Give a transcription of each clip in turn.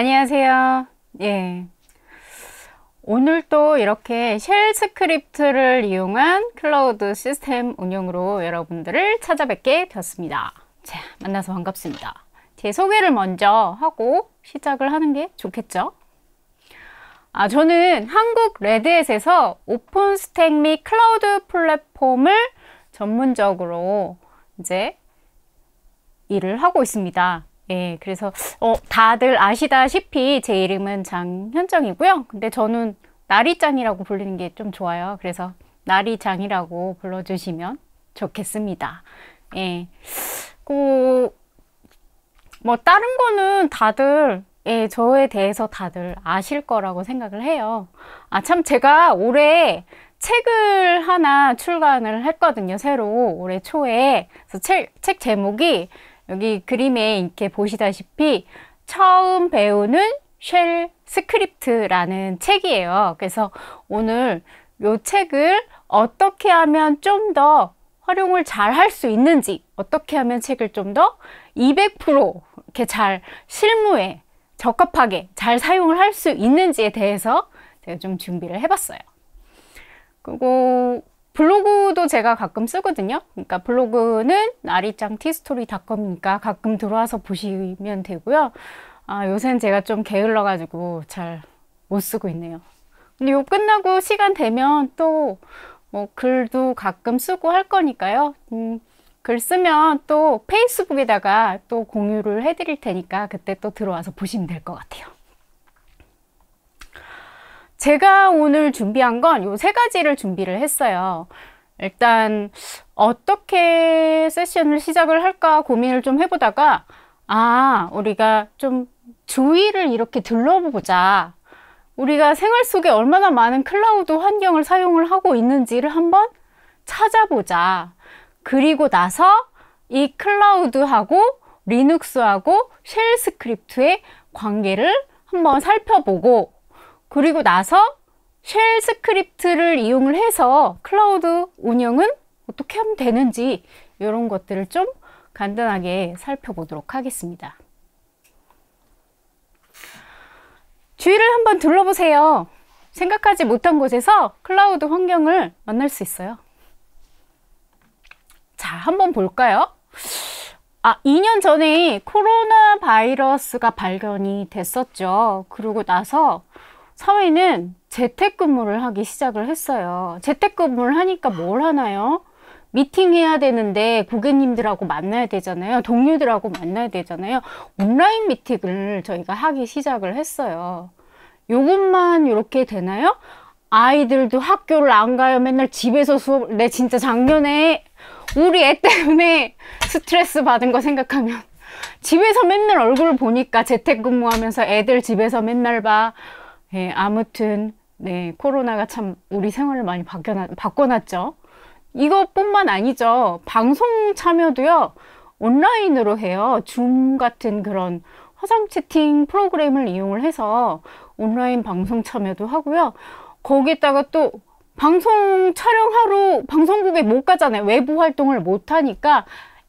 안녕하세요. 예. 오늘 또 이렇게 쉘 스크립트를 이용한 클라우드 시스템 운영으로 여러분들을 찾아뵙게 되었습니다. 자, 만나서 반갑습니다. 제 소개를 먼저 하고 시작을 하는 게 좋겠죠? 아, 저는 한국 레드햇에서 오픈스택 및 클라우드 플랫폼을 전문적으로 이제 일을 하고 있습니다. 예, 그래서 어, 다들 아시다시피 제 이름은 장현정이고요. 근데 저는 나리짱이라고 불리는 게 좀 좋아요. 그래서 나리장이라고 불러주시면 좋겠습니다. 예. 그, 뭐, 다른 거는 다들, 예, 저에 대해서 다들 아실 거라고 생각을 해요. 아, 참, 제가 올해 책을 하나 출간을 했거든요, 새로. 올해 초에. 그래서 책, 책 제목이 여기 그림에 이렇게 보시다시피 처음 배우는 쉘 스크립트라는 책이에요. 그래서 오늘 이 책을 어떻게 하면 좀 더 활용을 잘 할 수 있는지 어떻게 하면 책을 좀 더 200% 이렇게 잘 실무에 적합하게 잘 사용을 할 수 있는지에 대해서 제가 좀 준비를 해봤어요. 그리고 블로그도 제가 가끔 쓰거든요. 그러니까 블로그는 아리짱 티스토리닷컴이니까 가끔 들어와서 보시면 되고요. 아, 요새는 제가 좀 게을러가지고 잘 못 쓰고 있네요. 근데 요 끝나고 시간 되면 또뭐 글도 가끔 쓰고 할 거니까요. 음, 글 쓰면 또 페이스북에다가 또 공유를 해드릴 테니까 그때 또 들어와서 보시면 될 것 같아요. 제가 오늘 준비한 건 요 세 가지를 준비를 했어요. 일단 어떻게 세션을 시작을 할까 고민을 좀 해보다가 아 우리가 좀 주위를 이렇게 둘러보자 우리가 생활 속에 얼마나 많은 클라우드 환경을 사용을 하고 있는지를 한번 찾아보자 그리고 나서 이 클라우드하고 리눅스하고 쉘 스크립트의 관계를 한번 살펴보고 그리고 나서 쉘 스크립트를 이용을 해서 클라우드 운영은 어떻게 하면 되는지 이런 것들을 좀 간단하게 살펴보도록 하겠습니다. 주위를 한번 둘러보세요. 생각하지 못한 곳에서 클라우드 환경을 만날 수 있어요. 자, 한번 볼까요? 아, 2년 전에 코로나 바이러스가 발견이 됐었죠. 그러고 나서 사회는 재택근무를 하기 시작을 했어요. 재택근무를 하니까 뭘 하나요? 미팅해야 되는데 고객님들하고 만나야 되잖아요. 동료들하고 만나야 되잖아요. 온라인 미팅을 저희가 하기 시작을 했어요. 요것만 이렇게 되나요? 아이들도 학교를 안 가요. 맨날 집에서 수업을. 내 진짜 작년에 우리 애 때문에 스트레스 받은 거 생각하면 집에서 맨날 얼굴 보니까 재택근무하면서 애들 집에서 맨날 봐 예, 아무튼 네, 코로나가 참 우리 생활을 많이 바뀌놨 바꿔놨죠. 이것뿐만 아니죠. 방송 참여도요. 온라인으로 해요. 줌 같은 그런 화상 채팅 프로그램을 이용을 해서 온라인 방송 참여도 하고요. 거기다가 또 방송 촬영하러 방송국에 못 가잖아요. 외부 활동을 못 하니까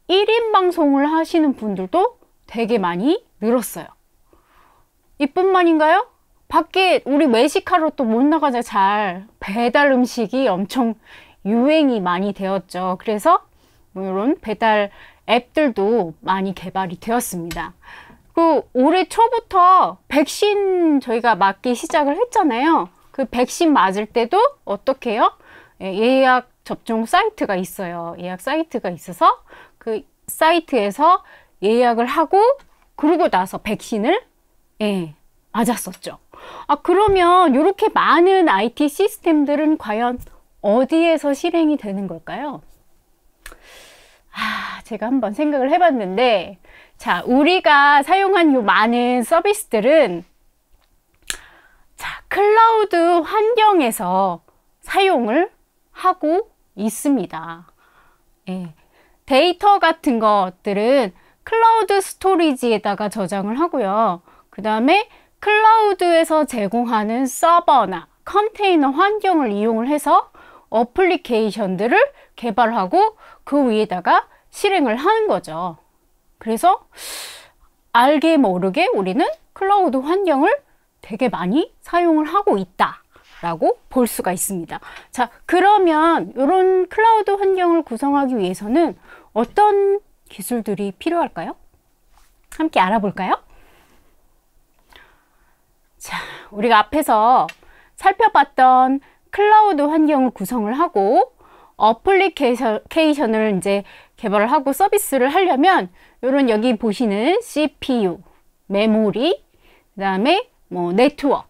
1인 방송을 하시는 분들도 되게 많이 늘었어요. 이뿐만인가요? 밖에 우리 외식하러 또못 나가자 잘 배달 음식이 엄청 유행이 많이 되었죠. 그래서 뭐 이런 배달 앱들도 많이 개발이 되었습니다. 그 올해 초부터 백신 저희가 맞기 시작을 했잖아요. 그 백신 맞을 때도 어떻게 해요? 예, 예약 접종 사이트가 있어요. 예약 사이트가 있어서 그 사이트에서 예약을 하고 그러고 나서 백신을 예, 맞았었죠. 아, 그러면 이렇게 많은 IT 시스템들은 과연 어디에서 실행이 되는 걸까요? 아, 제가 한번 생각을 해봤는데, 자, 우리가 사용한 요 많은 서비스들은, 자, 클라우드 환경에서 사용을 하고 있습니다. 예. 데이터 같은 것들은 클라우드 스토리지에다가 저장을 하고요. 그 다음에 클라우드에서 제공하는 서버나 컨테이너 환경을 이용을 해서 어플리케이션들을 개발하고 그 위에다가 실행을 하는 거죠. 그래서 알게 모르게 우리는 클라우드 환경을 되게 많이 사용을 하고 있다. 라고 볼 수가 있습니다. 자, 그러면 이런 클라우드 환경을 구성하기 위해서는 어떤 기술들이 필요할까요? 함께 알아볼까요? 우리가 앞에서 살펴봤던 클라우드 환경을 구성을 하고 어플리케이션을 이제 개발을 하고 서비스를 하려면 이런 여기 보시는 CPU, 메모리, 그 다음에 뭐 네트워크,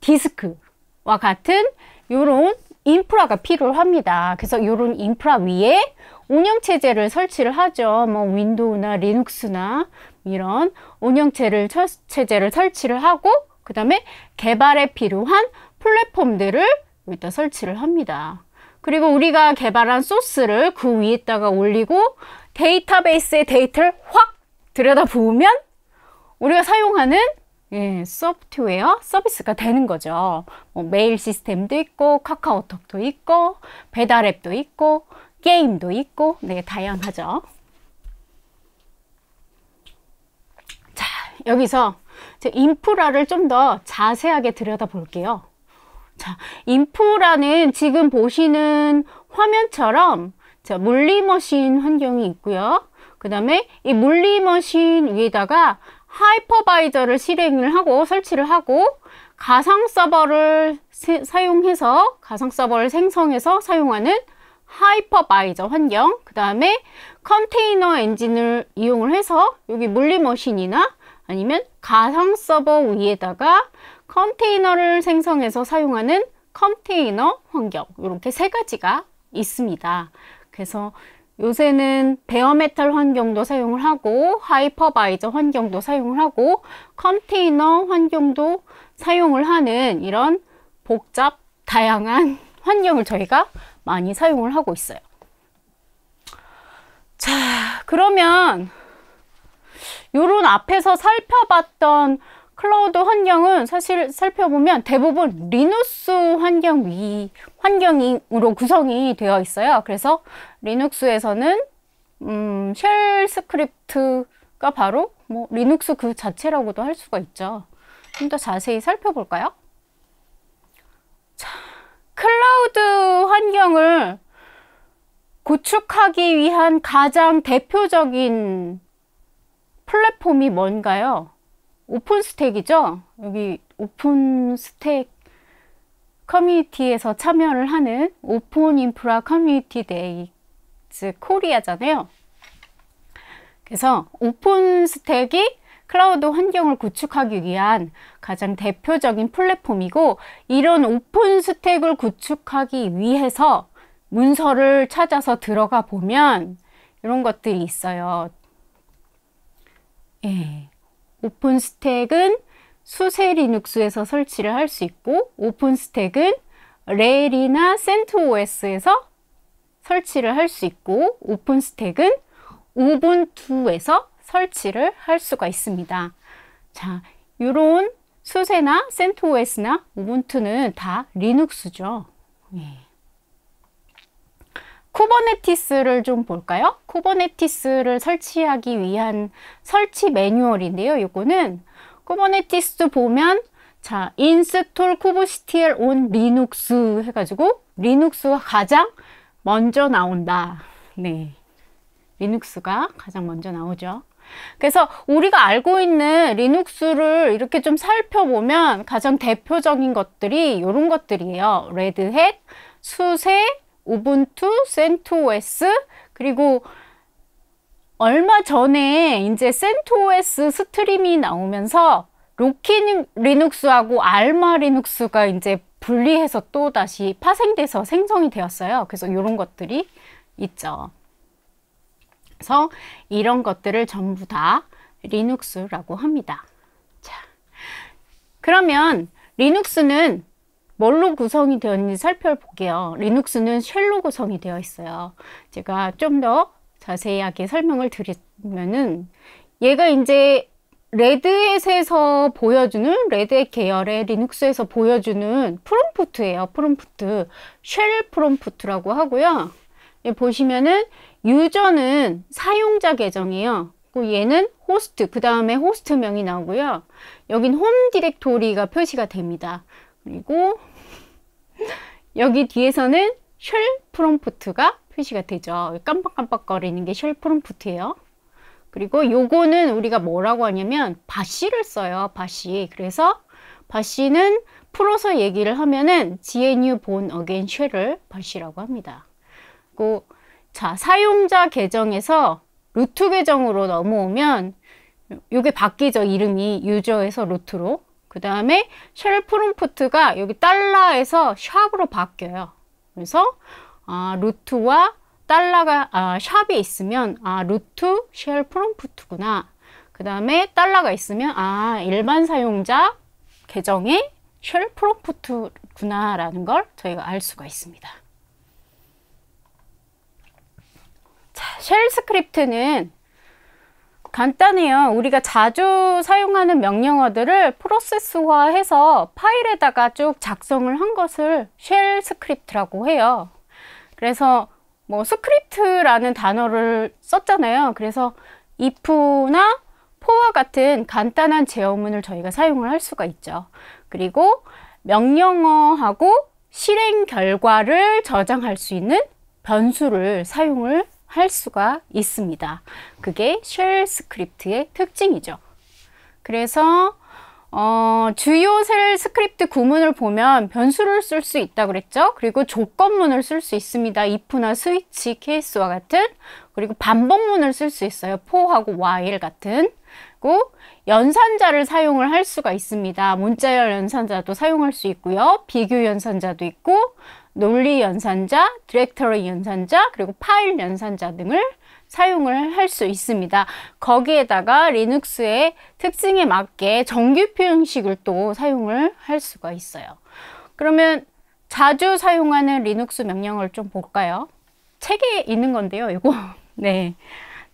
디스크와 같은 이런 인프라가 필요합니다. 그래서 이런 인프라 위에 운영체제를 설치를 하죠. 뭐 윈도우나 리눅스나 이런 운영체제를 설치를 하고 그 다음에 개발에 필요한 플랫폼들을 여기 설치를 합니다. 그리고 우리가 개발한 소스를 그 위에다가 올리고 데이터베이스의 데이터를 확 들여다보면 우리가 사용하는 예, 소프트웨어 서비스가 되는 거죠. 뭐 메일 시스템도 있고 카카오톡도 있고 배달 앱도 있고 게임도 있고 네, 다양하죠. 자, 여기서 인프라를 좀 더 자세하게 들여다볼게요. 자, 인프라는 지금 보시는 화면처럼 자, 물리머신 환경이 있고요. 그 다음에 이 물리머신 위에다가 하이퍼바이저를 실행을 하고 설치를 하고 가상 서버를 세, 사용해서 가상 서버를 생성해서 사용하는 하이퍼바이저 환경 그 다음에 컨테이너 엔진을 이용을 해서 여기 물리머신이나 아니면 가상 서버 위에다가 컨테이너를 생성해서 사용하는 컨테이너 환경 이렇게 세 가지가 있습니다. 그래서 요새는 베어메탈 환경도 사용을 하고 하이퍼바이저 환경도 사용을 하고 컨테이너 환경도 사용을 하는 이런 복잡 다양한 환경을 저희가 많이 사용을 하고 있어요. 자 그러면 이런 앞에서 살펴봤던 클라우드 환경은 사실 살펴보면 대부분 리눅스 환경 위 환경으로 구성이 되어 있어요. 그래서 리눅스에서는 음, 쉘 스크립트가 바로 뭐 리눅스 그 자체라고도 할 수가 있죠. 좀 더 자세히 살펴볼까요? 자, 클라우드 환경을 구축하기 위한 가장 대표적인 플랫폼이 뭔가요? 오픈스택이죠? 여기 오픈스택 커뮤니티에서 참여를 하는 오픈 인프라 커뮤니티 데이즈 코리아잖아요. 그래서 오픈스택이 클라우드 환경을 구축하기 위한 가장 대표적인 플랫폼이고 이런 오픈스택을 구축하기 위해서 문서를 찾아서 들어가 보면 이런 것들이 있어요. 예. 오픈 스택은 수세 리눅스에서 설치를 할 수 있고 오픈 스택은 레일이나 CentOS에서 설치를 할 수 있고 오픈 스택은 우분투에서 설치를 할 수가 있습니다. 자, 이런 수세나 CentOS나 우분투는 다 리눅스죠. 예. 쿠버네티스를 좀 볼까요? 쿠버네티스를 설치하기 위한 설치 매뉴얼인데요. 이거는 쿠버네티스 보면 자, 인스톨 쿠버CTL 온 리눅스 해가지고 리눅스가 가장 먼저 나온다. 네. 리눅스가 가장 먼저 나오죠. 그래서 우리가 알고 있는 리눅스를 이렇게 좀 살펴보면 가장 대표적인 것들이 이런 것들이에요. 레드햇, 수세, 우분투, 센트 o 스 그리고 얼마 전에 이제 센트 o 스 스트림이 나오면서 로키 리눅스하고 알마 리눅스가 이제 분리해서 또 다시 파생돼서 생성이 되었어요. 그래서 이런 것들이 있죠. 그래서 이런 것들을 전부 다 리눅스라고 합니다. 자, 그러면 리눅스는 뭘로 구성이 되었는지 살펴볼게요. 리눅스는 쉘로 구성이 되어 있어요. 제가 좀 더 자세하게 설명을 드리면은 얘가 이제 레드햇에서 보여주는 레드햇 계열의 리눅스에서 보여주는 프롬프트예요. 프롬프트. 쉘 프롬프트라고 하고요. 예, 보시면은 유저는 사용자 계정이에요. 그 얘는 호스트, 그 다음에 호스트명이 나오고요. 여긴 홈 디렉토리가 표시가 됩니다. 그리고 여기 뒤에서는 쉘 프롬프트가 표시가 되죠. 깜빡깜빡거리는 게 쉘 프롬프트예요. 그리고 요거는 우리가 뭐라고 하냐면 바시를 써요. 바시. 그래서 바시는 풀어서 얘기를 하면은 GNU 본 h e l l 을 바시라고 합니다. 그리고 자, 사용자 계정에서 루트 계정으로 넘어오면 요게 바뀌죠. 이름이 유저에서 루트로. 그 다음에 쉘 프롬프트가 여기 달러에서 샵으로 바뀌어요. 그래서 아, 루트와 달러가 아, 샵이 있으면 아 루트 쉘 프롬프트구나. 그 다음에 달러가 있으면 아 일반 사용자 계정에 쉘 프롬프트구나 라는 걸 저희가 알 수가 있습니다. 자, 쉘 스크립트는 간단해요. 우리가 자주 사용하는 명령어들을 프로세스화해서 파일에다가 쭉 작성을 한 것을 쉘 스크립트라고 해요. 그래서 뭐 스크립트라는 단어를 썼잖아요. 그래서 if나 for와 같은 간단한 제어문을 저희가 사용을 할 수가 있죠. 그리고 명령어하고 실행 결과를 저장할 수 있는 변수를 사용을 할 수가 있습니다. 그게 쉘 스크립트의 특징이죠. 그래서 어, 주요 셀 스크립트 구문을 보면 변수를 쓸 수 있다 그랬죠? 그리고 조건문을 쓸 수 있습니다. if나 스위치 케이스와 같은 그리고 반복문을 쓸 수 있어요. for하고 while 같은 그리고 연산자를 사용을 할 수가 있습니다. 문자열 연산자도 사용할 수 있고요. 비교 연산자도 있고 논리 연산자, 디렉터리 연산자, 그리고 파일 연산자 등을 사용을 할 수 있습니다. 거기에다가 리눅스의 특징에 맞게 정규표 형식을 또 사용을 할 수가 있어요. 그러면 자주 사용하는 리눅스 명령을 좀 볼까요? 책에 있는 건데요, 이거. 네.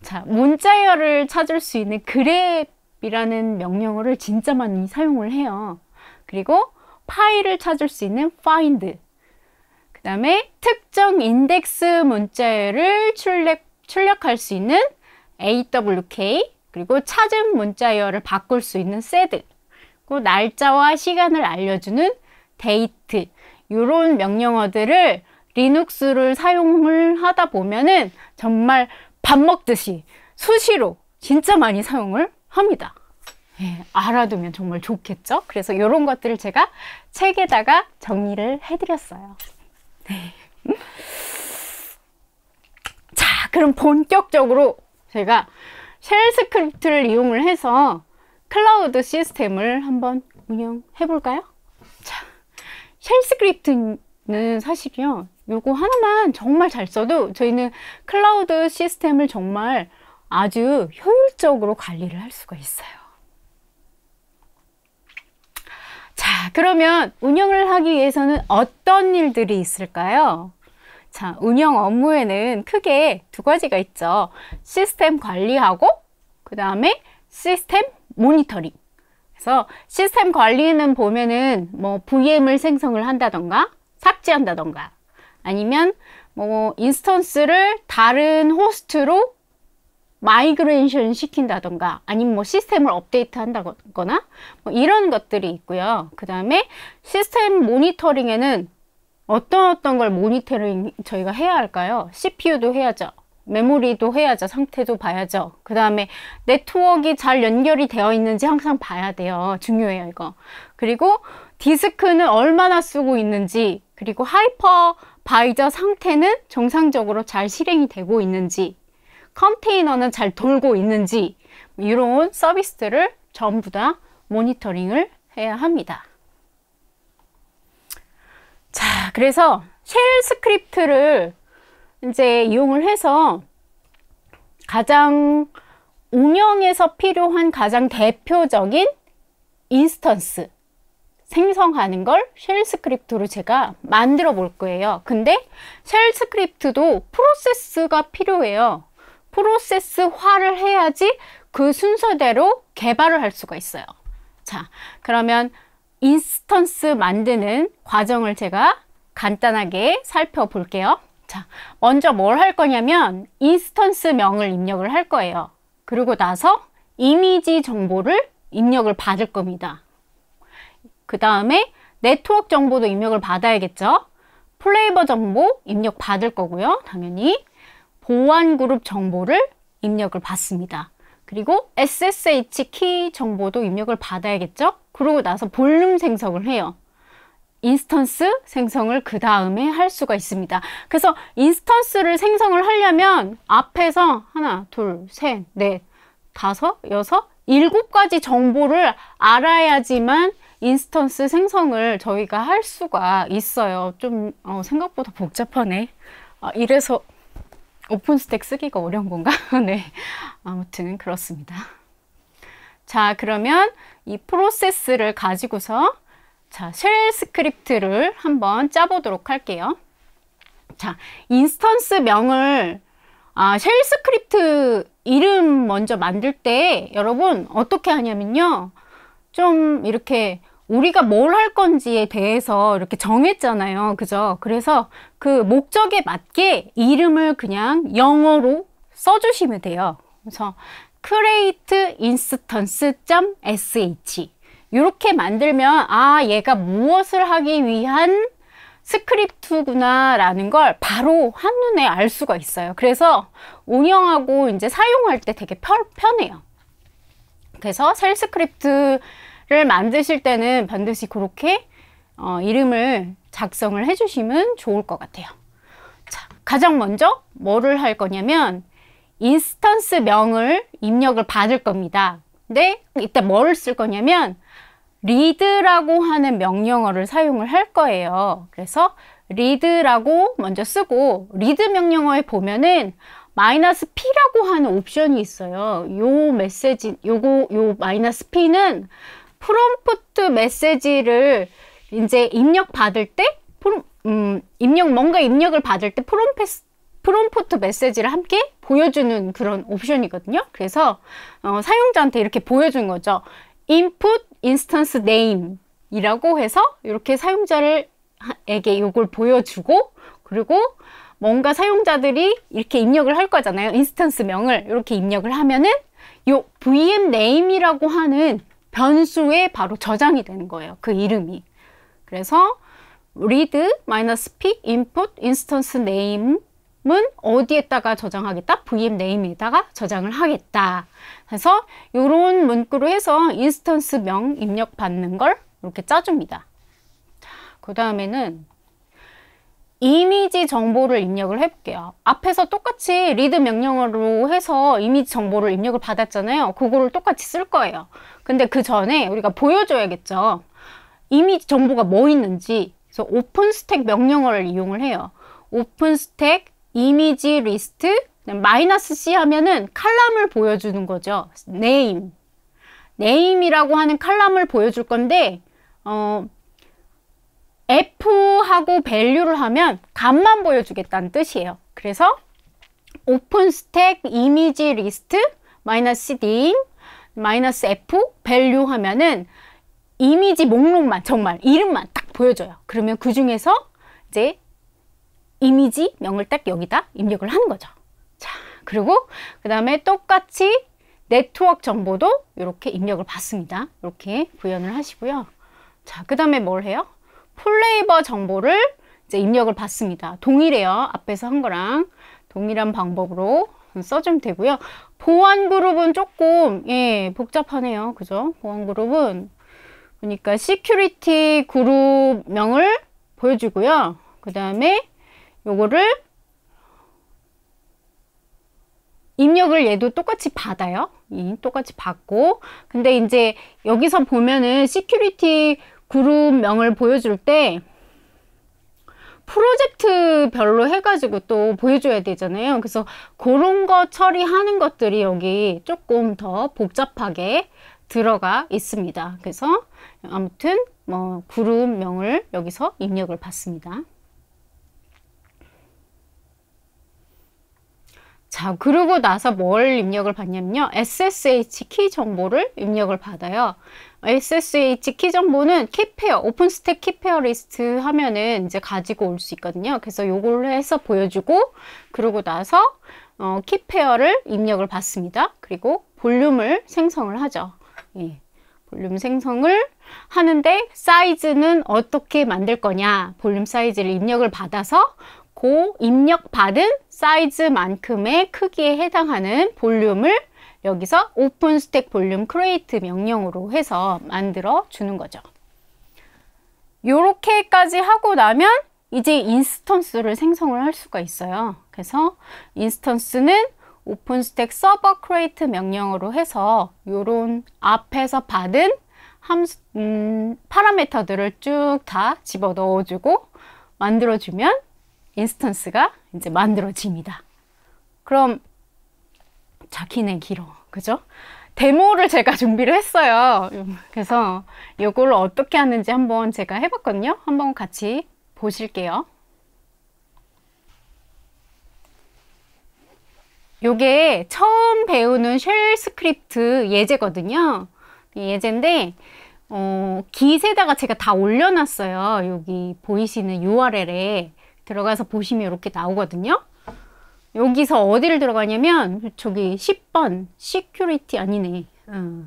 자, 문자열을 찾을 수 있는 그랩이라는 명령어를 진짜 많이 사용을 해요. 그리고 파일을 찾을 수 있는 find 그 다음에 특정 인덱스 문자열을 출력, 출력할 수 있는 AWK 그리고 찾은 문자열을 바꿀 수 있는 세 e 그리고 날짜와 시간을 알려주는 데이트 이런 명령어들을 리눅스를 사용을 하다 보면은 정말 밥 먹듯이 수시로 진짜 많이 사용을 합니다. 예, 알아두면 정말 좋겠죠? 그래서 이런 것들을 제가 책에다가 정리를 해드렸어요. 네. 자, 그럼 본격적으로 제가 쉘 스크립트를 이용을 해서 클라우드 시스템을 한번 운영해 볼까요? 자, 쉘 스크립트는 사실이요. 요거 하나만 정말 잘 써도 저희는 클라우드 시스템을 정말 아주 효율적으로 관리를 할 수가 있어요. 그러면 운영을 하기 위해서는 어떤 일들이 있을까요? 자, 운영 업무에는 크게 두 가지가 있죠. 시스템 관리하고 그 다음에 시스템 모니터링. 그래서 시스템 관리는 보면은 뭐 VM을 생성을 한다던가 삭제한다던가 아니면 뭐 인스턴스를 다른 호스트로 마이그레이션 시킨다던가 아니면 뭐 시스템을 업데이트 한다거나 뭐 이런 것들이 있고요. 그 다음에 시스템 모니터링에는 어떤 어떤 걸 모니터링 저희가 해야 할까요? CPU도 해야죠. 메모리도 해야죠. 상태도 봐야죠. 그 다음에 네트워크가 잘 연결이 되어 있는지 항상 봐야 돼요. 중요해요, 이거. 그리고 디스크는 얼마나 쓰고 있는지, 그리고 하이퍼바이저 상태는 정상적으로 잘 실행이 되고 있는지, 컨테이너는 잘 돌고 있는지 이런 서비스들을 전부 다 모니터링을 해야 합니다. 자, 그래서 쉘 스크립트를 이제 이용을 해서 가장 운영에서 필요한 가장 대표적인 인스턴스 생성하는 걸 쉘 스크립트로 제가 만들어 볼 거예요. 근데 쉘 스크립트도 프로세스가 필요해요. 프로세스화를 해야지 그 순서대로 개발을 할 수가 있어요. 자, 그러면 인스턴스 만드는 과정을 제가 간단하게 살펴볼게요. 자, 먼저 뭘 할 거냐면 인스턴스 명을 입력을 할 거예요. 그리고 나서 이미지 정보를 입력을 받을 겁니다. 그 다음에 네트워크 정보도 입력을 받아야겠죠. 플레이버 정보 입력 받을 거고요. 당연히. 보안그룹 정보를 입력을 받습니다. 그리고 SSH 키 정보도 입력을 받아야겠죠? 그러고 나서 볼륨 생성을 해요. 인스턴스 생성을 그 다음에 할 수가 있습니다. 그래서 인스턴스를 생성을 하려면 앞에서 하나, 둘, 셋, 넷, 다섯, 여섯, 일곱 가지 정보를 알아야지만 인스턴스 생성을 저희가 할 수가 있어요. 좀 어, 생각보다 복잡하네. 아, 이래서 오픈스택 쓰기가 어려운 건가? 네. 아무튼 그렇습니다. 자, 그러면 이 프로세스를 가지고서 자, 쉘 스크립트를 한번 짜보도록 할게요. 자, 인스턴스 명을 아, 쉘 스크립트 이름 먼저 만들 때 여러분 어떻게 하냐면요. 좀 이렇게 우리가 뭘 할 건지에 대해서 이렇게 정했잖아요. 그죠? 그래서 그 목적에 맞게 이름을 그냥 영어로 써주시면 돼요. 그래서 create instance.sh 이렇게 만들면 아 얘가 무엇을 하기 위한 스크립트구나 라는 걸 바로 한눈에 알 수가 있어요 그래서 운영하고 이제 사용할 때 되게 편, 편해요 그래서 셀 스크립트 를 만드실 때는 반드시 그렇게 어, 이름을 작성을 해주시면 좋을 것 같아요. 자, 가장 먼저 뭐를 할 거냐면 인스턴스 명을 입력을 받을 겁니다. 근데 이때 뭐를 쓸 거냐면 read라고 하는 명령어를 사용을 할 거예요. 그래서 read라고 먼저 쓰고 read 명령어에 보면은 마이너스 P라고 하는 옵션이 있어요. 요 메시지, 요거, 요 마이너스 P는 프롬프트 메시지를 이제 입력 받을 때 프롬, 음, 입력 뭔가 입력을 받을 때 프롬페스 프롬프트 메시지를 함께 보여주는 그런 옵션이거든요. 그래서 어, 사용자한테 이렇게 보여준 거죠. input instance name 이라고 해서 이렇게 사용자에게 이걸 보여주고 그리고 뭔가 사용자들이 이렇게 입력을 할 거잖아요. 인스턴스 명을 이렇게 입력을 하면은 요 vm name이라고 하는 변수에 바로 저장이 되는 거예요. 그 이름이. 그래서 read 마이너스 p input instance name은 어디에다가 저장하겠다? vm name에다가 저장을 하겠다. 그래서 이런 문구로 해서 인스턴스 명 입력 받는 걸 이렇게 짜줍니다. 그 다음에는 이미지 정보를 입력을 해볼게요. 앞에서 똑같이 리드 명령어로 해서 이미지 정보를 입력을 받았잖아요. 그거를 똑같이 쓸 거예요. 근데 그 전에 우리가 보여줘야겠죠. 이미 지 정보가 뭐 있는지 그래서 오픈스택 명령어를 이용을 해요. 오픈스택 이미지 리스트 마이너스 C 하면은 칼럼을 보여주는 거죠. 네임. 네임이라고 하는 칼럼을 보여줄 건데 어, F하고 밸류를 하면 값만 보여주겠다는 뜻이에요. 그래서 오픈스택 이미지 리스트 마이너스 C 네임 마이너스 F 밸류 하면은 이미지 목록만 정말 이름만 딱 보여줘요. 그러면 그 중에서 이제 이미지 명을 딱 여기다 입력을 하는 거죠. 자, 그리고 그 다음에 똑같이 네트워크 정보도 이렇게 입력을 받습니다. 이렇게 구현을 하시고요. 자, 그 다음에 뭘 해요? 플레이버 정보를 이제 입력을 받습니다. 동일해요. 앞에서 한 거랑 동일한 방법으로 써주면 되고요. 보안 그룹은 조금 예, 복잡하네요. 그죠? 보안 그룹은 보니까 시큐리티 그룹명을 보여주고요. 그 다음에 요거를 입력을 얘도 똑같이 받아요. 똑같이 받고 근데 이제 여기서 보면은 시큐리티 그룹명을 보여줄 때 프로젝트별로 해가지고 또 보여줘야 되잖아요. 그래서 그런 거 처리하는 것들이 여기 조금 더 복잡하게 들어가 있습니다. 그래서 아무튼 뭐 그룹명을 여기서 입력을 받습니다. 자, 그러고 나서 뭘 입력을 받냐면요. SSH 키 정보를 입력을 받아요. SSH 키 정보는 키페어, 오픈스택 키페어 리스트 하면은 이제 가지고 올 수 있거든요. 그래서 요걸 로 해서 보여주고, 그러고 나서 어, 키페어를 입력을 받습니다. 그리고 볼륨을 생성을 하죠. 예. 볼륨 생성을 하는데 사이즈는 어떻게 만들 거냐 볼륨 사이즈를 입력을 받아서 그 입력받은 사이즈만큼의 크기에 해당하는 볼륨을 여기서 오픈 스택 볼륨 크레이트 명령으로 해서 만들어 주는 거죠. 이렇게까지 하고 나면 이제 인스턴스를 생성을 할 수가 있어요. 그래서 인스턴스는 오픈 스택 서버 크레이트 명령으로 해서 요런 앞에서 받은 함, 음, 파라메터들을 쭉 다 집어 넣어주고 만들어주면 인스턴스가 이제 만들어집니다. 그럼 자기네 길어. 그죠? 데모를 제가 준비를 했어요. 그래서 이걸 어떻게 하는지 한번 제가 해봤거든요. 한번 같이 보실게요. 요게 처음 배우는 쉘 스크립트 예제거든요. 예제인데 어, 기세다가 제가 다 올려놨어요. 여기 보이시는 URL에. 들어가서 보시면 이렇게 나오거든요. 여기서 어디를 들어가냐면 저기 10번 시큐리티 아니네. 어.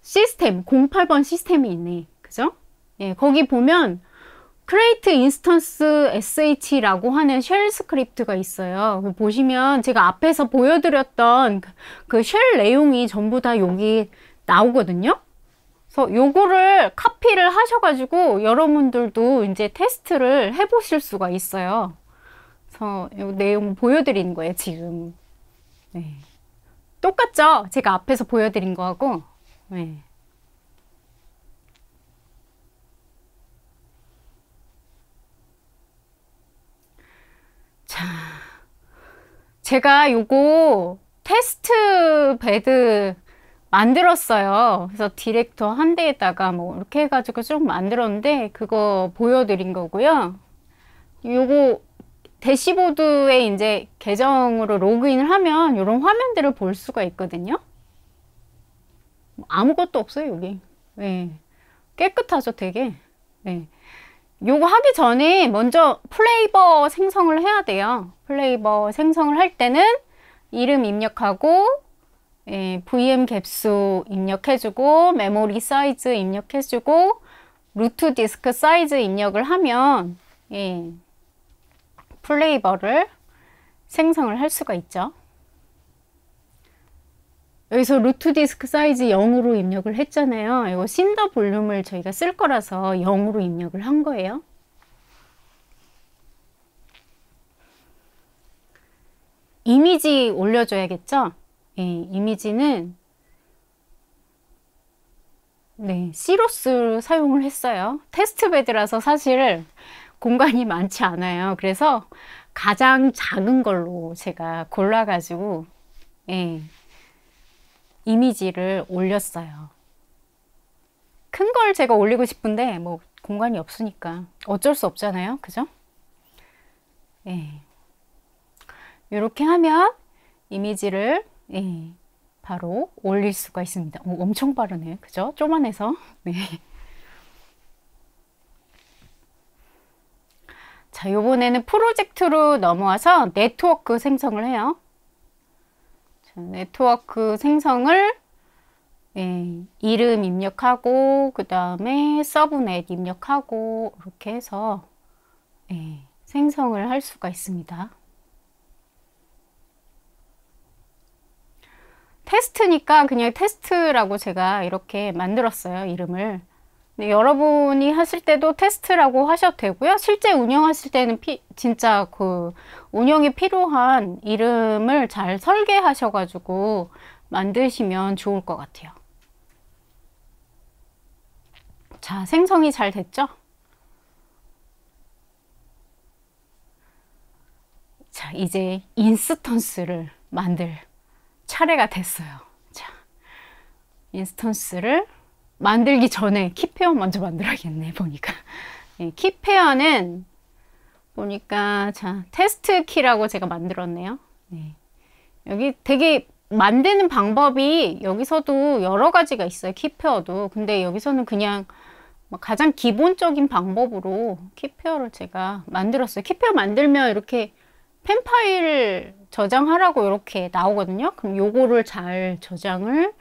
시스템 08번 시스템이 있네. 그죠? 예, 거기 보면 create instance sh라고 하는 쉘 스크립트가 있어요. 보시면 제가 앞에서 보여드렸던 그쉘 그 내용이 전부 다 여기 나오거든요. 그래서 요거를 카피를 하셔가지고 여러분들도 이제 테스트를 해보실 수가 있어요. 그래서 요 내용 보여드리는 거예요, 지금. 네. 똑같죠? 제가 앞에서 보여드린 거하고. 네. 자, 제가 요거 테스트 베드 만들었어요. 그래서 디렉터 한 대에다가 뭐 이렇게 해가지고 쭉 만들었는데 그거 보여드린 거고요. 요거 대시보드에 이제 계정으로 로그인을 하면 이런 화면들을 볼 수가 있거든요. 뭐 아무것도 없어요 여기. 네. 깨끗하죠 되게. 네. 요거 하기 전에 먼저 플레이버 생성을 해야 돼요. 플레이버 생성을 할 때는 이름 입력하고 예, VM 갭수 입력해주고 메모리 사이즈 입력해주고 루트 디스크 사이즈 입력을 하면 예, 플레이버를 생성을 할 수가 있죠. 여기서 루트 디스크 사이즈 0으로 입력을 했잖아요. 이거 신더 볼륨을 저희가 쓸 거라서 0으로 입력을 한 거예요. 이미지 올려줘야겠죠? 예, 이미지는 네, 시로스 사용을 했어요. 테스트베드라서 사실 공간이 많지 않아요. 그래서 가장 작은 걸로 제가 골라가지고 예, 이미지를 올렸어요. 큰 걸 제가 올리고 싶은데 뭐 공간이 없으니까 어쩔 수 없잖아요. 그죠? 예. 이렇게 하면 이미지를 예, 바로 올릴 수가 있습니다. 오, 엄청 빠르네. 그죠? 쪼만해서. 네. 자, 요번에는 프로젝트로 넘어와서 네트워크 생성을 해요. 자, 네트워크 생성을 예, 이름 입력하고 그 다음에 서브넷 입력하고 이렇게 해서 예, 생성을 할 수가 있습니다. 테스트니까 그냥 테스트라고 제가 이렇게 만들었어요. 이름을. 근데 여러분이 하실 때도 테스트라고 하셔도 되고요. 실제 운영하실 때는 피, 진짜 그 운영이 필요한 이름을 잘 설계하셔가지고 만드시면 좋을 것 같아요. 자, 생성이 잘 됐죠? 자, 이제 인스턴스를 만들 차례가 됐어요. 자, 인스턴스를 만들기 전에 키페어 먼저 만들어야겠네, 보니까. 예, 키페어는 보니까, 자, 테스트 키라고 제가 만들었네요. 네. 여기 되게 만드는 방법이 여기서도 여러 가지가 있어요, 키페어도. 근데 여기서는 그냥 가장 기본적인 방법으로 키페어를 제가 만들었어요. 키페어 만들면 이렇게 펜 파일을 저장하라고 이렇게 나오거든요. 그럼 요거를 잘 저장을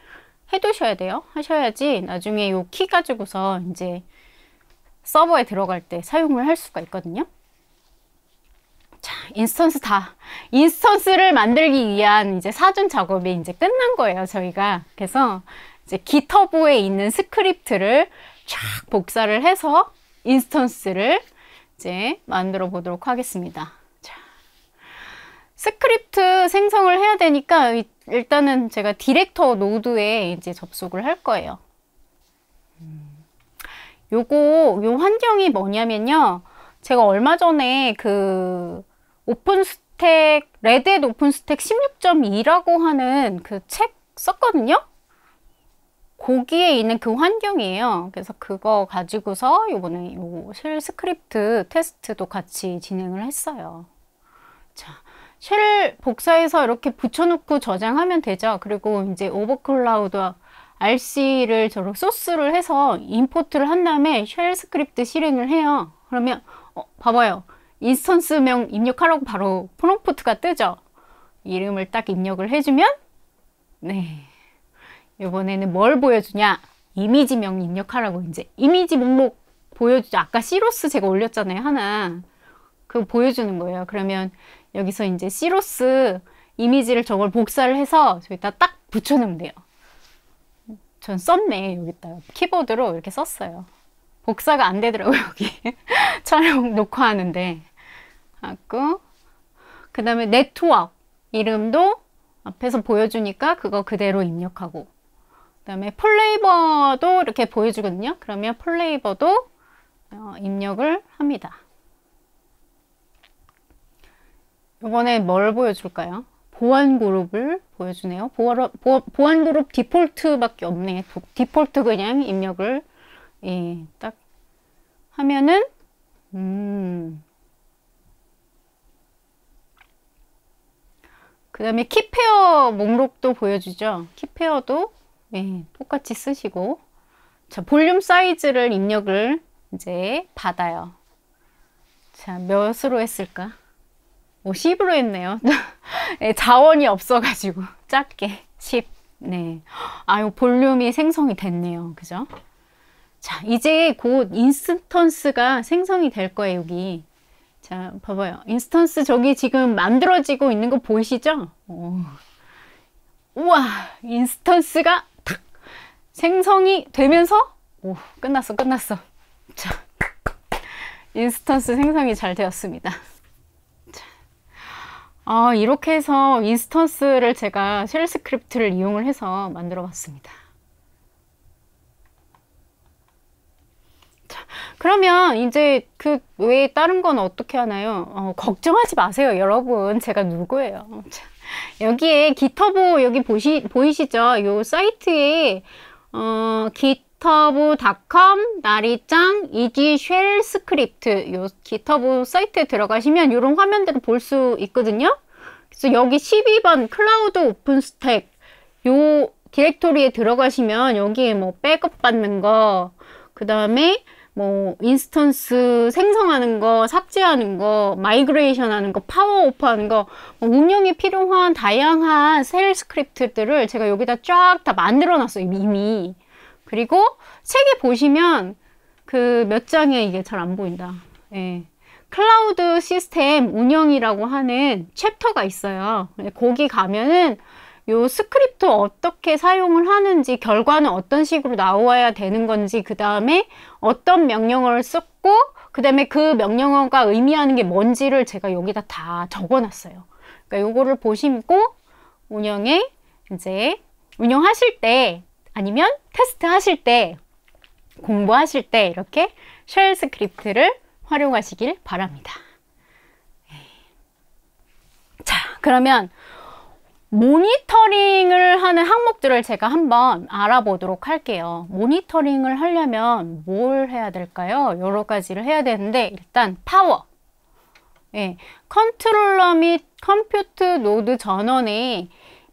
해두셔야 돼요. 하셔야지 나중에 요 키 가지고서 이제 서버에 들어갈 때 사용을 할 수가 있거든요. 자, 인스턴스 다, 인스턴스를 만들기 위한 이제 사전 작업이 이제 끝난 거예요, 저희가. 그래서 이제 기터브에 있는 스크립트를 쫙 복사를 해서 인스턴스를 이제 만들어 보도록 하겠습니다. 스크립트 생성을 해야 되니까 일단은 제가 디렉터 노드에 이제 접속을 할 거예요. 음. 요거 요 환경이 뭐냐면요. 제가 얼마 전에 그 오픈스택 레드 오픈스택 16.2라고 하는 그 책 썼거든요. 거기에 있는 그 환경이에요. 그래서 그거 가지고서 요번에 요 스크립트 테스트도 같이 진행을 했어요. 쉘 복사해서 이렇게 붙여놓고 저장하면 되죠. 그리고 이제 오버클라우드 RC를 저로 소스를 해서 임포트를 한 다음에 쉘 스크립트 실행을 해요. 그러면 어, 봐봐요. 인스턴스명 입력하라고 바로 프롬프트가 뜨죠. 이름을 딱 입력을 해주면 네 이번에는 뭘 보여주냐 이미지명 입력하라고 이제 이미지 목록 보여주죠. 아까 시로스 제가 올렸잖아요. 하나 그거 보여주는 거예요. 그러면 여기서 이제 시로스 이미지를 저걸 복사를 해서 저기다 딱 붙여놓으면 돼요. 전 썼네 여기다 키보드로 이렇게 썼어요. 복사가 안 되더라고요 여기 촬영 녹화하는데. 하고 그 다음에 네트워크 이름도 앞에서 보여주니까 그거 그대로 입력하고 그 다음에 폴레이버도 이렇게 보여주거든요. 그러면 폴레이버도 어, 입력을 합니다. 이번에 뭘 보여줄까요? 보안 그룹을 보여주네요. 보안, 보, 안 그룹 디폴트밖에 없네. 디폴트 그냥 입력을 예, 딱 하면은 음. 그 다음에 키페어 목록도 보여주죠. 키페어도 예, 똑같이 쓰시고 자 볼륨 사이즈를 입력을 이제 받아요. 자 몇으로 했을까? 오, 뭐 10으로 했네요. 네, 자원이 없어가지고 작게 10. 네. 아유 볼륨이 생성이 됐네요. 그죠? 자 이제 곧 인스턴스가 생성이 될 거예요 여기. 자 봐봐요. 인스턴스 저기 지금 만들어지고 있는 거 보이시죠? 오. 우와 인스턴스가 탁 생성이 되면서 오 끝났어 끝났어. 자 인스턴스 생성이 잘 되었습니다. 아, 이렇게 해서 인스턴스를 제가 쉘 스크립트를 이용을 해서 만들어 봤습니다. 자, 그러면 이제 그 외에 다른 건 어떻게 하나요? 어, 걱정하지 마세요, 여러분. 제가 누구예요. 자, 여기에 기터보 여기 보시, 보이시죠? 요 사이트에 어, 기 기터브닷컴 나리짱 이지 쉘 스크립트 요 기터브 사이트에 들어가시면 이런 화면들을 볼 수 있거든요. 그래서 여기 12번 클라우드 오픈 스택 요 디렉토리에 들어가시면 여기에 뭐 백업 받는 거, 그 다음에 뭐 인스턴스 생성하는 거, 삭제하는 거, 마이그레이션 하는 거, 파워오프 하는 거, 뭐운영이 필요한 다양한 셀 스크립트들을 제가 여기다 쫙 다 만들어 놨어요, 이미. 그리고 책에 보시면 그 몇 장에 이게 잘 안 보인다. 예. 클라우드 시스템 운영이라고 하는 챕터가 있어요. 예, 거기 가면은 요 스크립트 어떻게 사용을 하는지 결과는 어떤 식으로 나와야 되는 건지 그 다음에 어떤 명령어를 썼고 그 다음에 그 명령어가 의미하는 게 뭔지를 제가 여기다 다 적어놨어요. 그러니까 요거를 보시고 운영에 이제 운영하실 때 아니면 테스트 하실 때 공부하실 때 이렇게 쉘 스크립트를 활용하시길 바랍니다. 예. 자, 그러면 모니터링을 하는 항목들을 제가 한번 알아보도록 할게요. 모니터링을 하려면 뭘 해야 될까요? 여러 가지를 해야 되는데 일단 파워 예, 컨트롤러 및 컴퓨트 노드 전원의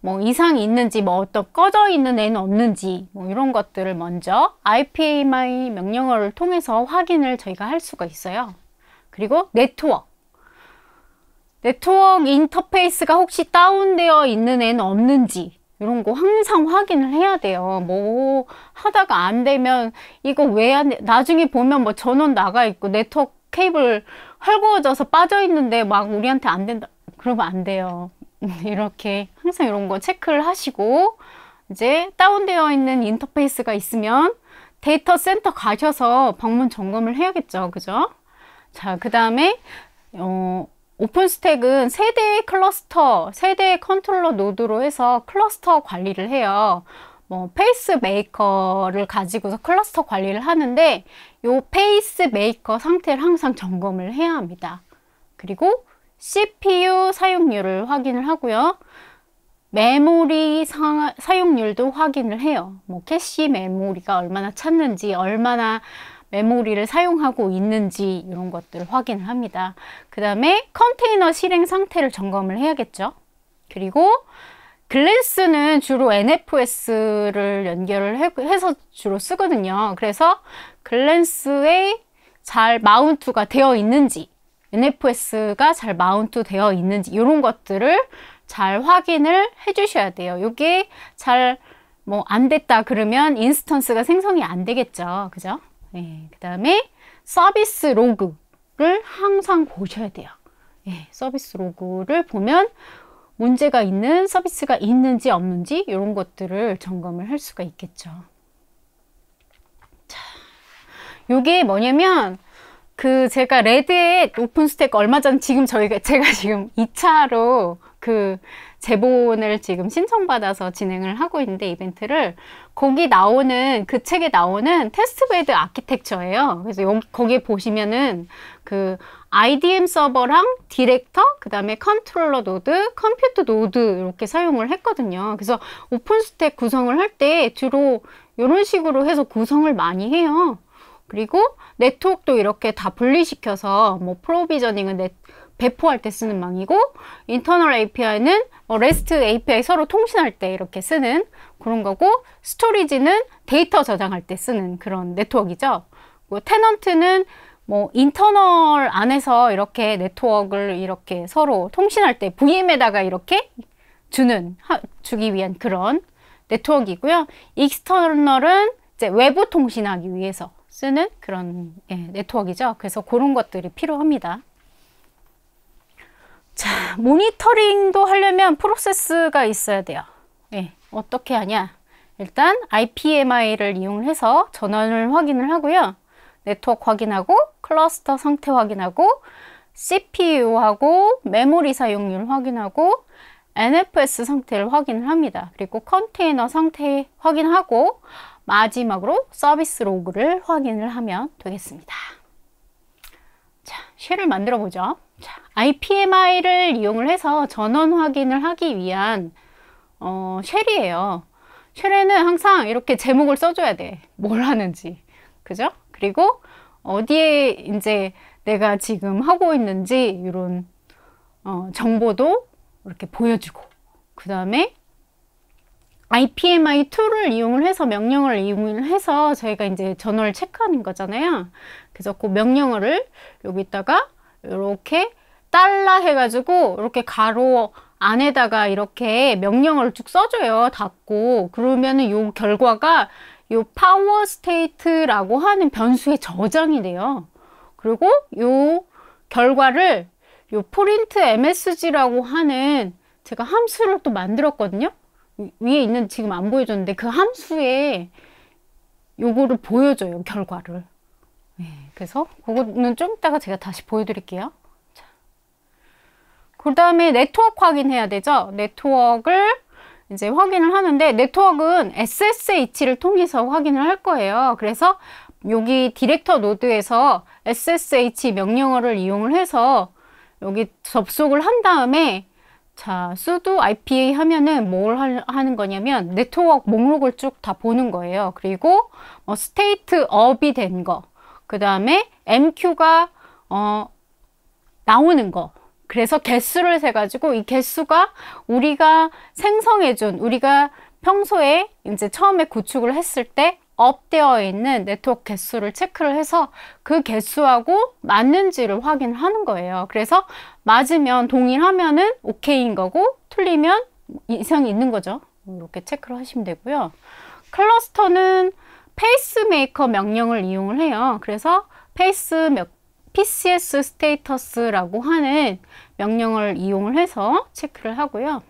뭐 이상이 있는지 뭐 어떤 꺼져 있는 애는 없는지 뭐 이런 것들을 먼저 IPMI 명령어를 통해서 확인을 저희가 할 수가 있어요. 그리고 네트워크 네트워크 인터페이스가 혹시 다운되어 있는 애는 없는지 이런 거 항상 확인을 해야 돼요. 뭐 하다가 안 되면 이거 왜안 나중에 보면 뭐 전원 나가 있고 네트워크 케이블 헐거워져서 빠져 있는데 막 우리한테 안 된다. 그러면 안 돼요. 이렇게 항상 이런 거 체크를 하시고 이제 다운되어 있는 인터페이스가 있으면 데이터 센터 가셔서 방문 점검을 해야겠죠. 그죠? 자, 그 다음에 어, 오픈스택은 세대 클러스터, 세대 컨트롤러 노드로 해서 클러스터 관리를 해요. 뭐 페이스 메이커를 가지고서 클러스터 관리를 하는데 요 페이스 메이커 상태를 항상 점검을 해야 합니다. 그리고 CPU 사용률을 확인을 하고요. 메모리 사, 용률도 확인을 해요. 뭐 캐시 메모리가 얼마나 찼는지, 얼마나 메모리를 사용하고 있는지 이런 것들을 확인을 합니다. 그 다음에 컨테이너 실행 상태를 점검을 해야겠죠. 그리고 글랜스는 주로 NFS를 연결을 해서 주로 쓰거든요. 그래서 글랜스에 잘 마운트가 되어 있는지 NFS가 잘 마운트 되어 있는지 이런 것들을 잘 확인을 해 주셔야 돼요. 이게 잘뭐 안 됐다 그러면 인스턴스가 생성이 안 되겠죠. 그죠? 네, 예, 그 다음에 서비스 로그를 항상 보셔야 돼요. 네, 서비스 로그를 보면 문제가 있는 서비스가 있는지 없는지 이런 것들을 점검을 할 수가 있겠죠. 자, 이게 뭐냐면 그 제가 레드의 오픈 스택 얼마 전 지금 저희가 제가 지금 2차로 그 제본을 지금 신청받아서 진행을 하고 있는데 이벤트를 거기 나오는 그 책에 나오는 테스트베드 아키텍처예요. 그래서 요, 거기 보시면은 그 IDM 서버랑 디렉터, 그 다음에 컨트롤러 노드, 컴퓨터 노드 이렇게 사용을 했거든요. 그래서 오픈스택 구성을 할 때 주로 이런 식으로 해서 구성을 많이 해요. 그리고 네트워크도 이렇게 다 분리시켜서 뭐 프로비저닝은 네, 배포할 때 쓰는 망이고 인터널 API는 뭐 REST API 서로 통신할 때 이렇게 쓰는 그런 거고 스토리지는 데이터 저장할 때 쓰는 그런 네트워크이죠. 뭐 테넌트는 뭐 인터널 안에서 이렇게 네트워크를 이렇게 서로 통신할 때 VM에다가 이렇게 주는 하, 주기 위한 그런 네트워크이고요. 익스터널은 이제 외부 통신하기 위해서 쓰는 그런 예, 네트워크이죠. 그래서 그런 것들이 필요합니다. 자, 모니터링도 하려면 프로세스가 있어야 돼요. 예, 어떻게 하냐? 일단 IPMI를 이용해서 전원을 확인을 하고요. 네트워크 확인하고 클러스터 상태 확인하고 CPU하고 메모리 사용률 확인하고 NFS 상태를 확인을 합니다. 그리고 컨테이너 상태 확인하고 마지막으로 서비스 로그를 확인을 하면 되겠습니다. 자, 쉘을 만들어 보죠. 자, IPMI를 이용을 해서 전원 확인을 하기 위한 어, 쉘이에요. 쉘에는 항상 이렇게 제목을 써줘야 돼. 뭘 하는지. 그죠? 그리고 어디에 이제 내가 지금 하고 있는지 이런 어, 정보도 이렇게 보여주고 그 다음에 IPMI2를 이용을 해서 명령어를 이용을 해서 저희가 이제 전월를 체크하는 거잖아요. 그래서 그 명령어를 여기다가 이렇게 달라 해가지고 이렇게 가로 안에다가 이렇게 명령어를 쭉 써줘요. 닫고 그러면은 요 결과가 요 파워 스테이트라고 하는 변수에 저장이 돼요. 그리고 요 결과를 요 프린트 msg라고 하는 제가 함수를 또 만들었거든요. 위에 있는 지금 안 보여줬는데 그 함수에 요거를 보여줘요 결과를 네, 그래서 그거는 좀 이따가 제가 다시 보여드릴게요 그 다음에 네트워크 확인해야 되죠 네트워크를 이제 확인을 하는데 네트워크는 SSH를 통해서 확인을 할 거예요 그래서 여기 디렉터 노드에서 SSH 명령어를 이용을 해서 여기 접속을 한 다음에 자, 수도 IPA 하면은 뭘 하는 거냐면 네트워크 목록을 쭉 다 보는 거예요. 그리고 어, 스테이트 업이 된 거, 그 다음에 MQ가 어, 나오는 거. 그래서 개수를 세가지고 이 개수가 우리가 생성해준 우리가 평소에 이제 처음에 구축을 했을 때 업되어 있는 네트워크 개수를 체크를 해서 그 개수하고 맞는지를 확인하는 거예요. 그래서 맞으면 동일하면은 오케인 거고 틀리면 이상이 있는 거죠. 이렇게 체크를 하시면 되고요. 클러스터는 페이스메이커 명령을 이용을 해요. 그래서 페이스 PCS 스테이터스라고 하는 명령을 이용을 해서 체크를 하고요.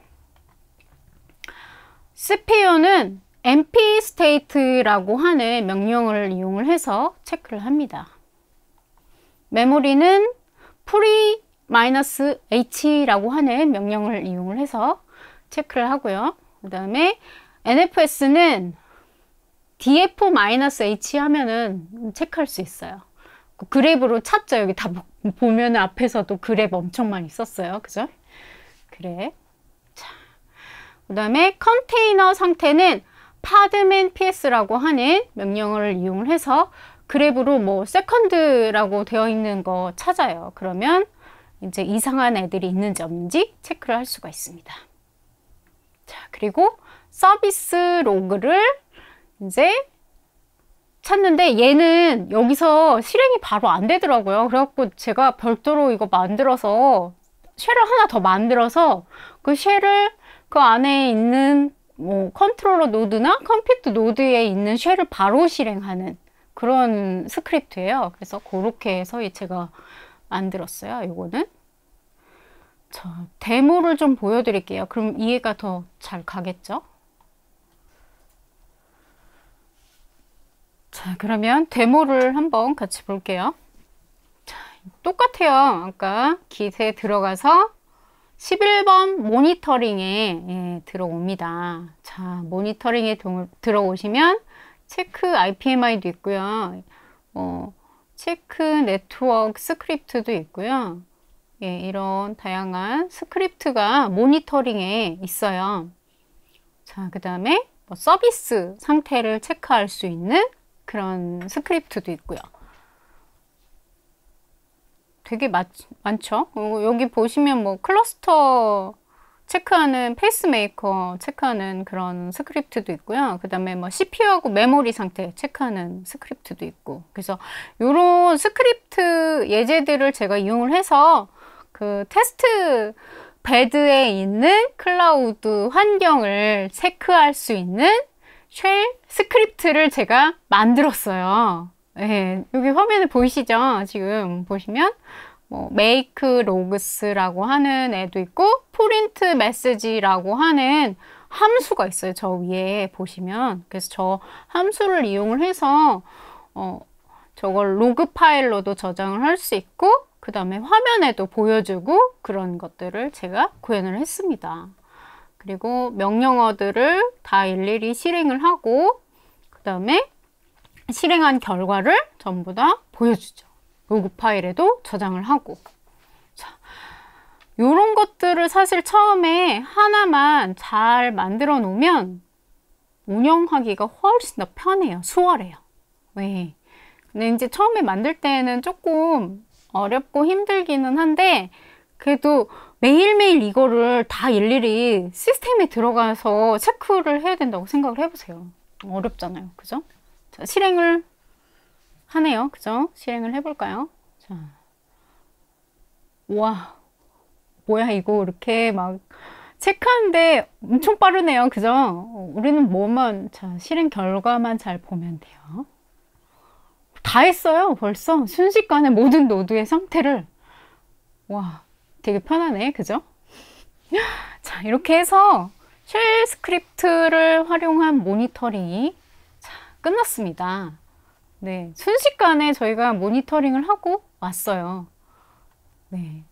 CPU는 MP s t a t e 라고 하는 명령을 이용 해서 체크를 합니다. 메모리는 f r e h라고 하는 명령을 이용 해서 체크를 하고요. 그 다음에 NFS는 df-h 하면은 체크할 수 있어요. 그 그랩으로 찾죠. 여기 다 보면 앞에서도 그랩 엄청 많이 썼어요. 그죠? 그래. 자. 그 다음에 컨테이너 상태는 파드맨 ps라고 하는 명령어를 이용 해서 그래브로 뭐 세컨드라고 되어 있는 거 찾아요. 그러면 이제 이상한 애들이 있는지 없는지 체크를 할 수가 있습니다. 자, 그리고 서비스 로그를 이제 찾는데 얘는 여기서 실행이 바로 안 되더라고요. 그래갖고 제가 별도로 이거 만들어서 쉘을 하나 더 만들어서 그 쉘을 그 안에 있는 뭐 컨트롤러 노드나 컴퓨트 노드에 있는 쉘을 바로 실행하는 그런 스크립트예요. 그래서 그렇게 해서 제가 만들었어요. 이거는 자, 데모를 좀 보여드릴게요. 그럼 이해가 더 잘 가겠죠? 자, 그러면 데모를 한번 같이 볼게요. 자, 똑같아요. 아까 기세에 들어가서 11번 모니터링에 예, 들어옵니다. 자, 모니터링에 동, 들어오시면 체크 IPMI도 있고요. 어, 체크 네트워크 스크립트도 있고요. 예, 이런 다양한 스크립트가 모니터링에 있어요. 자, 그 다음에 뭐 서비스 상태를 체크할 수 있는 그런 스크립트도 있고요. 되게 많, 많죠. 어, 여기 보시면 뭐 클러스터 체크하는 페이스메이커 체크하는 그런 스크립트도 있고요. 그 다음에 뭐 CPU하고 메모리 상태 체크하는 스크립트도 있고. 그래서 이런 스크립트 예제들을 제가 이용을 해서 그 테스트 배드에 있는 클라우드 환경을 체크할 수 있는 쉘 스크립트를 제가 만들었어요. 예, 여기 화면에 보이시죠? 지금 보시면 뭐 메이크 로그스라고 하는 애도 있고 프린트 메시지라고 하는 함수가 있어요. 저 위에 보시면. 그래서 저 함수를 이용을 해서 어, 저걸 로그 파일로도 저장을 할 수 있고 그 다음에 화면에도 보여주고 그런 것들을 제가 구현을 했습니다. 그리고 명령어들을 다 일일이 실행을 하고 그 다음에 실행한 결과를 전부 다 보여주죠. 로그 파일에도 저장을 하고 이런 것들을 사실 처음에 하나만 잘 만들어 놓으면 운영하기가 훨씬 더 편해요. 수월해요. 왜? 네. 근데 이제 처음에 만들 때는 조금 어렵고 힘들기는 한데 그래도 매일매일 이거를 다 일일이 시스템에 들어가서 체크를 해야 된다고 생각을 해보세요. 어렵잖아요. 그죠? 자, 실행을 하네요. 그죠? 실행을 해볼까요? 자, 와, 뭐야 이거 이렇게 막 체크하는데 엄청 빠르네요. 그죠? 우리는 뭐만, 자, 실행 결과만 잘 보면 돼요. 다 했어요. 벌써 순식간에 모든 노드의 상태를. 와, 되게 편하네. 그죠? 자, 이렇게 해서 쉘 스크립트를 활용한 모니터링이 끝났습니다. 네, 순식간에 저희가 모니터링을 하고 왔어요. 네.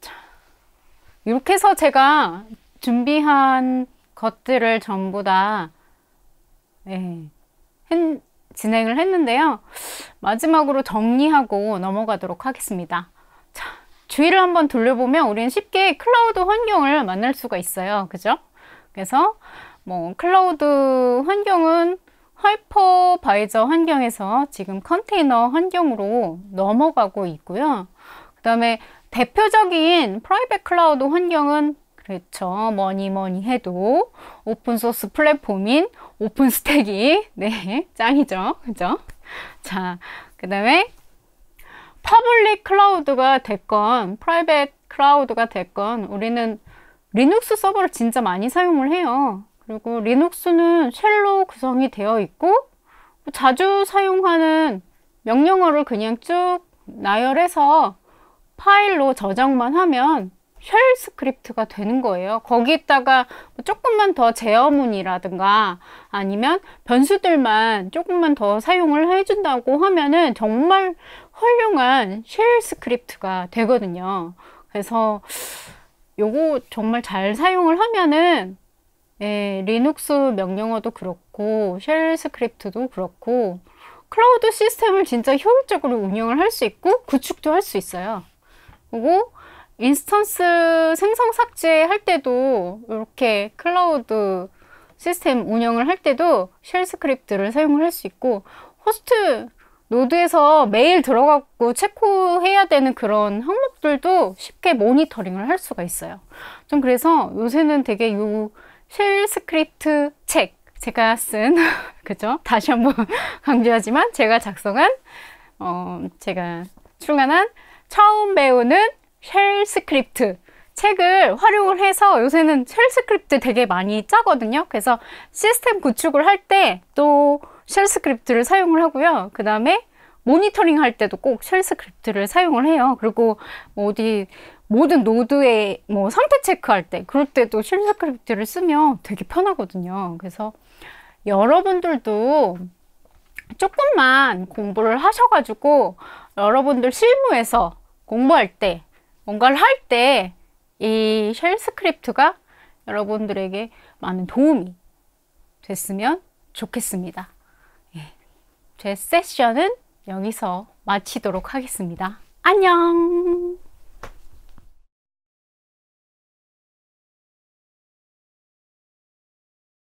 자, 이렇게 해서 제가 준비한 것들을 전부 다 네, 했, 진행을 했는데요. 마지막으로 정리하고 넘어가도록 하겠습니다. 자, 주의를 한번 돌려보면 우리는 쉽게 클라우드 환경을 만날 수가 있어요. 그죠? 그래서 뭐 클라우드 환경은 하이퍼바이저 환경에서 지금 컨테이너 환경으로 넘어가고 있고요. 그 다음에 대표적인 프라이빗 클라우드 환경은 그렇죠. 뭐니 뭐니 해도 오픈소스 플랫폼인 오픈스택이 네 짱이죠. 그죠? 자, 그 다음에 퍼블릭 클라우드가 됐건 프라이빗 클라우드가 됐건 우리는 리눅스 서버를 진짜 많이 사용을 해요. 그리고 리눅스는 쉘로 구성이 되어 있고 자주 사용하는 명령어를 그냥 쭉 나열해서 파일로 저장만 하면 쉘 스크립트가 되는 거예요. 거기다가 뭐 조금만 더 제어문이라든가 아니면 변수들만 조금만 더 사용을 해준다고 하면은 정말 훌륭한 쉘 스크립트가 되거든요. 그래서 요거 정말 잘 사용을 하면은 예, 리눅스 명령어도 그렇고 쉘 스크립트도 그렇고 클라우드 시스템을 진짜 효율적으로 운영을 할 수 있고 구축도 할 수 있어요. 그리고 인스턴스 생성 삭제할 때도 이렇게 클라우드 시스템 운영을 할 때도 쉘 스크립트를 사용을 할 수 있고 호스트 노드에서 매일 들어가고 체크해야 되는 그런 항목들도 쉽게 모니터링을 할 수가 있어요. 좀 그래서 요새는 되게 요 쉘 스크립트 책 제가 쓴 그죠? 다시 한번 강조하지만 제가 작성한 어 제가 출간한 처음 배우는 쉘 스크립트 책을 활용을 해서 요새는 쉘 스크립트 되게 많이 짜거든요. 그래서 시스템 구축을 할때또 쉘 스크립트를 사용을 하고요. 그 다음에 모니터링 할 때도 꼭 쉘 스크립트를 사용을 해요. 그리고 뭐 어디 모든 노드의 뭐 상태 체크할 때 그럴 때도 쉘 스크립트를 쓰면 되게 편하거든요. 그래서 여러분들도 조금만 공부를 하셔가지고 여러분들 실무에서 공부할 때 뭔가를 할 때 이 쉘 스크립트가 여러분들에게 많은 도움이 됐으면 좋겠습니다. 제 세션은 여기서 마치도록 하겠습니다. 안녕!